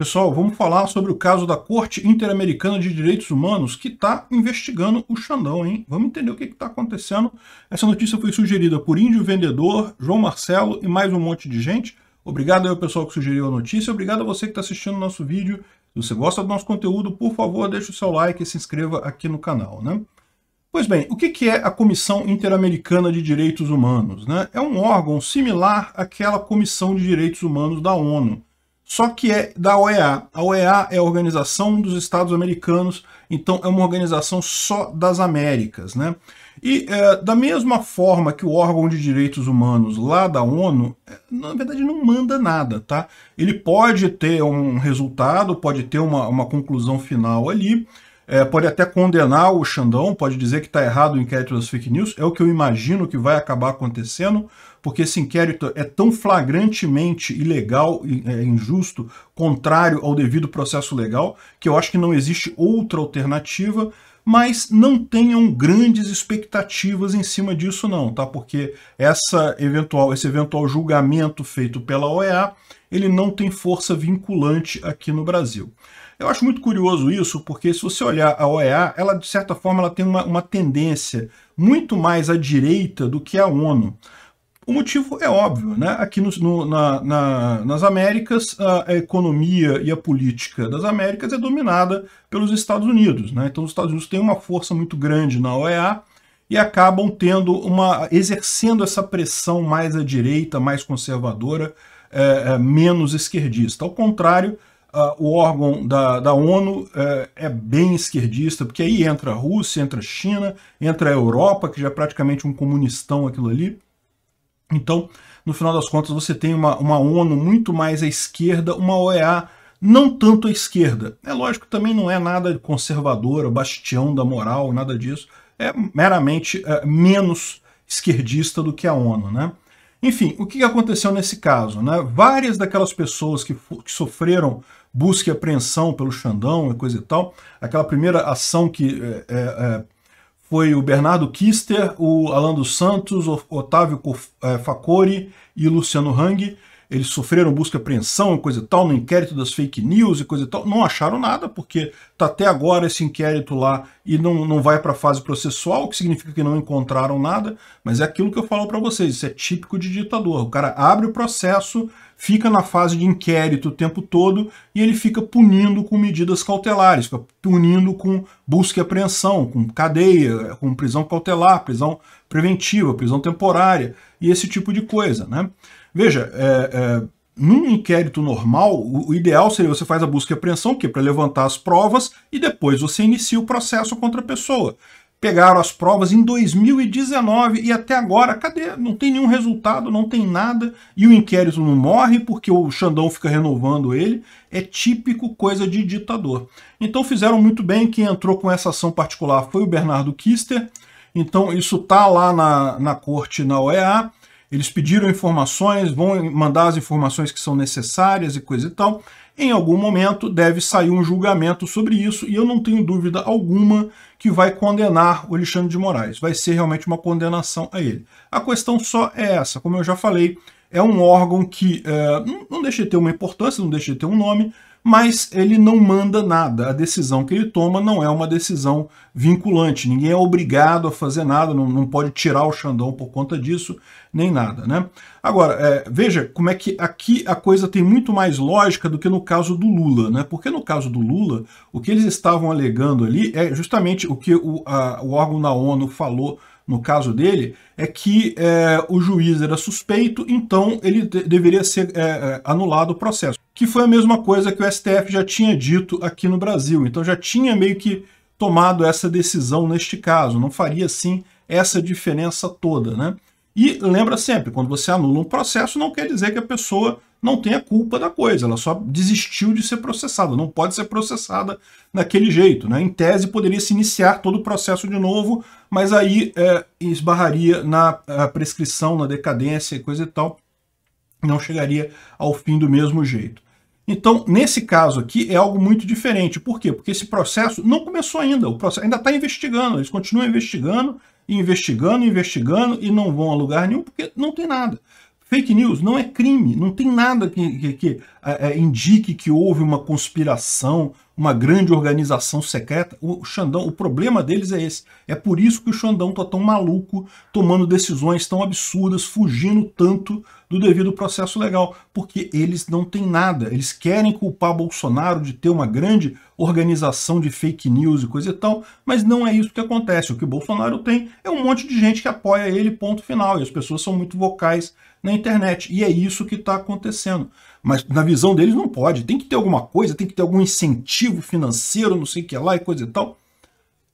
Pessoal, vamos falar sobre o caso da Corte Interamericana de Direitos Humanos que está investigando o Xandão, hein? Vamos entender o que está acontecendo. Essa notícia foi sugerida por Índio Vendedor, João Marcelo e mais um monte de gente. Obrigado ao pessoal que sugeriu a notícia, obrigado a você que está assistindo o nosso vídeo. Se você gosta do nosso conteúdo, por favor, deixe o seu like e se inscreva aqui no canal, né? Pois bem, o que é a Comissão Interamericana de Direitos Humanos? Né? É um órgão similar àquela Comissão de Direitos Humanos da ONU, só que é da OEA. A OEA é a Organização dos Estados Americanos, então é uma organização só das Américas. Né? E é, da mesma forma que o órgão de direitos humanos lá da ONU, eh, na verdade não manda nada, tá? Ele pode ter um resultado, pode ter uma, uma conclusão final ali, é, pode até condenar o Xandão, pode dizer que está errado o inquérito das fake news, é o que eu imagino que vai acabar acontecendo, porque esse inquérito é tão flagrantemente ilegal e é, injusto, contrário ao devido processo legal, que eu acho que não existe outra alternativa, mas não tenham grandes expectativas em cima disso não, tá? Porque essa eventual, esse eventual julgamento feito pela OEA, ele não tem força vinculante aqui no Brasil. Eu acho muito curioso isso, porque se você olhar a OEA, ela de certa forma ela tem uma, uma tendência muito mais à direita do que a ONU. O motivo é óbvio, né? Aqui no, no, na, na, nas Américas, a, a, economia e a política das Américas é dominada pelos Estados Unidos, né? Então os Estados Unidos têm uma força muito grande na OEA e acabam tendo uma exercendo essa pressão mais à direita, mais conservadora, é, é, menos esquerdista. Ao contrário uh, o órgão da, da ONU uh, é bem esquerdista, porque aí entra a Rússia, entra a China, entra a Europa, que já é praticamente um comunistão aquilo ali. Então, no final das contas, você tem uma, uma ONU muito mais à esquerda, uma OEA não tanto à esquerda. É lógico que também não é nada conservadora, bastião da moral, nada disso. É meramente eh, menos esquerdista do que a ONU, né? Enfim, o que aconteceu nesse caso? Né? Várias daquelas pessoas que, que sofreram busca e apreensão pelo Xandão e coisa e tal. Aquela primeira ação que é, é, é foi o Bernardo Kister, o Alan dos Santos, o Otávio é, Facori e Luciano Hang eles sofreram busca e apreensão, coisa e tal, no inquérito das fake news e coisa e tal. Não acharam nada, porque está até agora esse inquérito lá e não, não vai para a fase processual, o que significa que não encontraram nada. Mas é aquilo que eu falo para vocês, isso é típico de ditador. O cara abre o processo, fica na fase de inquérito o tempo todo e ele fica punindo com medidas cautelares, fica punindo com busca e apreensão, com cadeia, com prisão cautelar, prisão preventiva, prisão temporária e esse tipo de coisa, né? Veja, é, é, num inquérito normal, o ideal seria você faz a busca e apreensão, que é para levantar as provas e depois você inicia o processo contra a pessoa. Pegaram as provas em 2019 e até agora, cadê? Não tem nenhum resultado, não tem nada, e o inquérito não morre porque o Xandão fica renovando ele. É típico coisa de ditador. Então fizeram muito bem, quem entrou com essa ação particular foi o Bernardo Kister. Então isso tá lá na, na corte na OEA. Eles pediram informações, vão mandar as informações que são necessárias e coisa e tal. Em algum momento deve sair um julgamento sobre isso e eu não tenho dúvida alguma que vai condenar o Alexandre de Moraes. Vai ser realmente uma condenação a ele. A questão só é essa, como eu já falei, é um órgão que é, não deixa de ter uma importância, não deixa de ter um nome, mas ele não manda nada. A decisão que ele toma não é uma decisão vinculante. Ninguém é obrigado a fazer nada, não, não pode tirar o Xandão por conta disso, nem nada. Né? Agora, é, veja como é que aqui a coisa tem muito mais lógica do que no caso do Lula. Né? Porque no caso do Lula, o que eles estavam alegando ali é justamente o que o, a, o órgão da ONU falou no caso dele, é que é, o juiz era suspeito, então ele de deveria ser é, é anulado o processo. Que foi a mesma coisa que o STF já tinha dito aqui no Brasil. Então já tinha meio que tomado essa decisão neste caso. Não faria, assim, essa diferença toda, né? E lembra sempre, quando você anula um processo, não quer dizer que a pessoa não tem a culpa da coisa, ela só desistiu de ser processada, não pode ser processada daquele jeito. Né? Em tese, poderia se iniciar todo o processo de novo, mas aí é, esbarraria na é, prescrição, na decadência e coisa e tal, não chegaria ao fim do mesmo jeito. Então, nesse caso aqui, é algo muito diferente. Por quê? Porque esse processo não começou ainda, o processo ainda está investigando, eles continuam investigando, investigando, investigando e não vão a lugar nenhum porque não tem nada. Fake news não é crime, não tem nada que, que, que é, é, indique que houve uma conspiração, uma grande organização secreta. O Xandão, o problema deles é esse. É por isso que o Xandão tá tão maluco, tomando decisões tão absurdas, fugindo tanto do devido processo legal, porque eles não têm nada. Eles querem culpar Bolsonaro de ter uma grande organização de fake news e coisa e tal, mas não é isso que acontece. O que o Bolsonaro tem é um monte de gente que apoia ele, ponto final. E as pessoas são muito vocais na internet. E é isso que está acontecendo. Mas na visão deles não pode. Tem que ter alguma coisa, tem que ter algum incentivo financeiro, não sei o que lá e coisa e tal.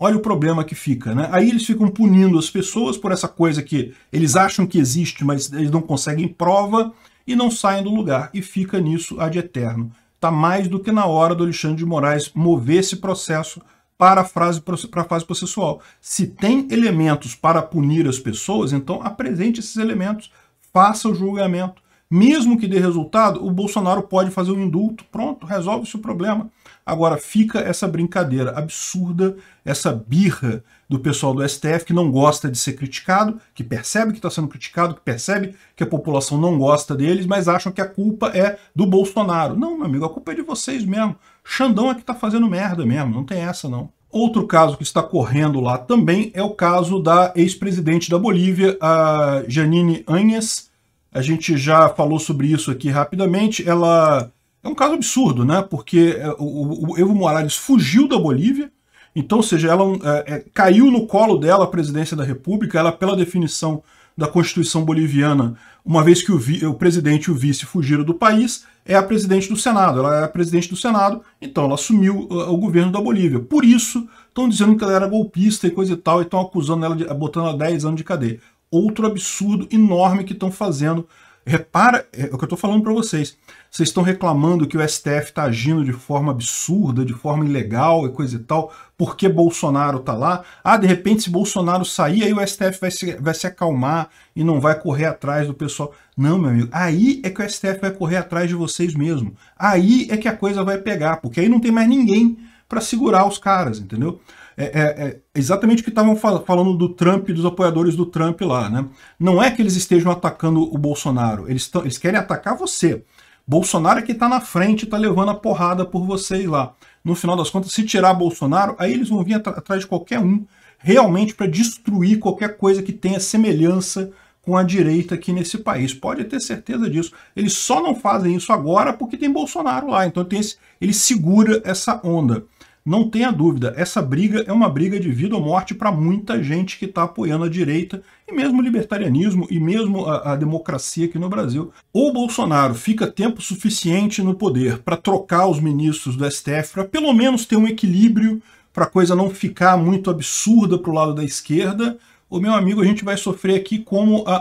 Olha o problema que fica, né? Aí eles ficam punindo as pessoas por essa coisa que eles acham que existe, mas eles não conseguem prova e não saem do lugar. E fica nisso ad eterno. Está mais do que na hora do Alexandre de Moraes mover esse processo para a, frase, para a fase processual. Se tem elementos para punir as pessoas, então apresente esses elementos faça o julgamento. Mesmo que dê resultado, o Bolsonaro pode fazer o indulto, pronto, resolve-se o problema. Agora fica essa brincadeira absurda, essa birra do pessoal do STF que não gosta de ser criticado, que percebe que está sendo criticado, que percebe que a população não gosta deles, mas acham que a culpa é do Bolsonaro. Não, meu amigo, a culpa é de vocês mesmo. Xandão é que está fazendo merda mesmo, não tem essa não. Outro caso que está correndo lá também é o caso da ex-presidente da Bolívia, a Janine Áñez, a gente já falou sobre isso aqui rapidamente, ela é um caso absurdo, né? Porque é, o, Evo Morales fugiu da Bolívia, então, ou seja, ela é, é, é, caiu no colo dela a presidência da República, ela, pela definição da Constituição Boliviana, uma vez que o, vi, o presidente e o vice fugiram do país, é a presidente do Senado. Ela é a presidente do Senado, então ela assumiu o, uh, o governo da Bolívia. Por isso, estão dizendo que ela era golpista e coisa e tal, e estão acusando ela, de, botando ela 10 anos de cadeia outro absurdo enorme que estão fazendo. Repara é, é o que eu estou falando para vocês. Vocês estão reclamando que o STF está agindo de forma absurda, de forma ilegal e coisa e tal, porque Bolsonaro está lá. Ah, de repente, se Bolsonaro sair, aí o STF vai se, vai se acalmar e não vai correr atrás do pessoal. Não, meu amigo, aí é que o STF vai correr atrás de vocês mesmo. Aí é que a coisa vai pegar, porque aí não tem mais ninguém para segurar os caras, entendeu? É, é, é exatamente o que estavam fal falando do Trump e dos apoiadores do Trump lá. Né? Não é que eles estejam atacando o Bolsonaro, eles, eles querem atacar você. Bolsonaro é que está na frente, está levando a porrada por vocês lá. No final das contas, se tirar Bolsonaro, aí eles vão vir atrás de qualquer um, realmente para destruir qualquer coisa que tenha semelhança com a direita aqui nesse país. Pode ter certeza disso. Eles só não fazem isso agora porque tem Bolsonaro lá. Então tem esse, ele segura essa onda não tenha dúvida, essa briga é uma briga de vida ou morte para muita gente que está apoiando a direita e mesmo o libertarianismo e mesmo a, a democracia aqui no Brasil. Ou Bolsonaro fica tempo suficiente no poder para trocar os ministros do STF, para pelo menos ter um equilíbrio, para a coisa não ficar muito absurda para o lado da esquerda, o meu amigo, a gente vai sofrer aqui como a,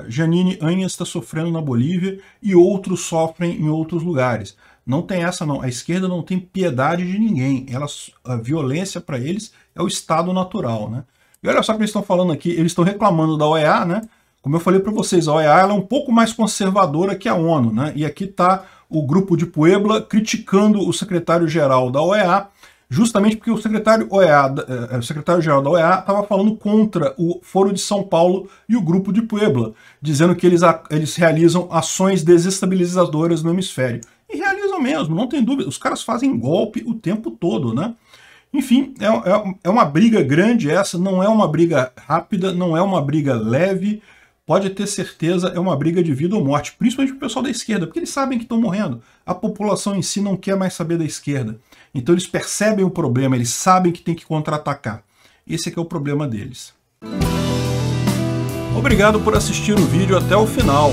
a Janine Anhas está sofrendo na Bolívia e outros sofrem em outros lugares. Não tem essa não. A esquerda não tem piedade de ninguém. Ela, a violência para eles é o estado natural, né? E olha só o que eles estão falando aqui. Eles estão reclamando da OEA, né? Como eu falei para vocês, a OEA é um pouco mais conservadora que a ONU, né? E aqui está o grupo de Puebla criticando o secretário-geral da OEA, justamente porque o secretário OEA, eh, eh, o secretário-geral da OEA estava falando contra o Foro de São Paulo e o grupo de Puebla, dizendo que eles, eles realizam ações desestabilizadoras no hemisfério mesmo, não tem dúvida. Os caras fazem golpe o tempo todo, né? Enfim, é, é, é uma briga grande essa, não é uma briga rápida, não é uma briga leve, pode ter certeza, é uma briga de vida ou morte, principalmente o pessoal da esquerda, porque eles sabem que estão morrendo. A população em si não quer mais saber da esquerda. Então eles percebem o problema, eles sabem que tem que contra-atacar. Esse é que é o problema deles. Obrigado por assistir o vídeo até o final.